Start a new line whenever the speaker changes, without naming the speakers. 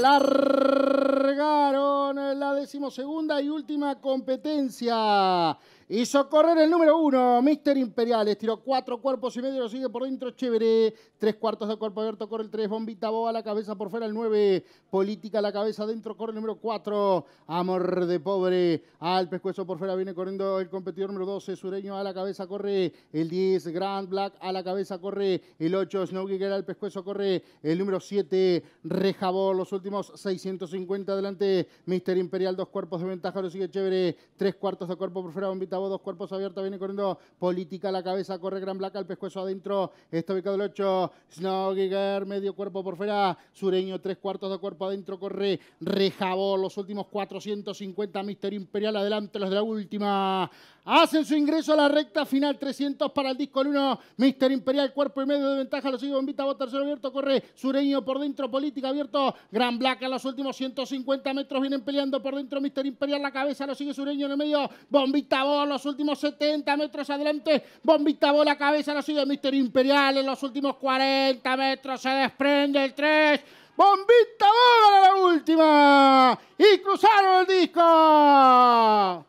largaron la decimosegunda y última competencia. Hizo correr el número uno, Mister Imperial. Estiró cuatro cuerpos y medio, lo sigue por dentro, chévere. Tres cuartos de cuerpo abierto, corre el tres. Bombita a la cabeza por fuera, el nueve. Política, a la cabeza dentro corre el número cuatro. Amor de pobre, al pescuezo por fuera, viene corriendo el competidor número 12. Sureño a la cabeza corre el diez, Grand Black a la cabeza corre el ocho, Snow Kicker. al pescuezo corre el número siete, Rejabor, los últimos 650 adelante. Mister Imperial, dos cuerpos de ventaja, lo sigue chévere. Tres cuartos de cuerpo por fuera, Bombita dos cuerpos abiertos, viene corriendo Política a la cabeza, corre Gran Blanca, el pescuezo adentro, está ubicado el 8, Snowgiger, medio cuerpo por fuera, Sureño, tres cuartos de cuerpo adentro, corre Rejabó, los últimos 450, Mister Imperial, adelante los de la última. Hacen su ingreso a la recta final, 300 para el disco el 1, Mister Imperial, cuerpo y medio de ventaja, lo sigue Bombita, Bot tercero abierto, corre Sureño por dentro, Política abierto, Gran Blanca los últimos 150 metros, vienen peleando por dentro Mister Imperial, la cabeza lo sigue Sureño en el medio, Bombita, Bol, los últimos 70 metros adelante. Bombita bola cabeza, la sigue Mister Imperial. En los últimos 40 metros se desprende el 3. Bombita bola la última. Y cruzaron el disco.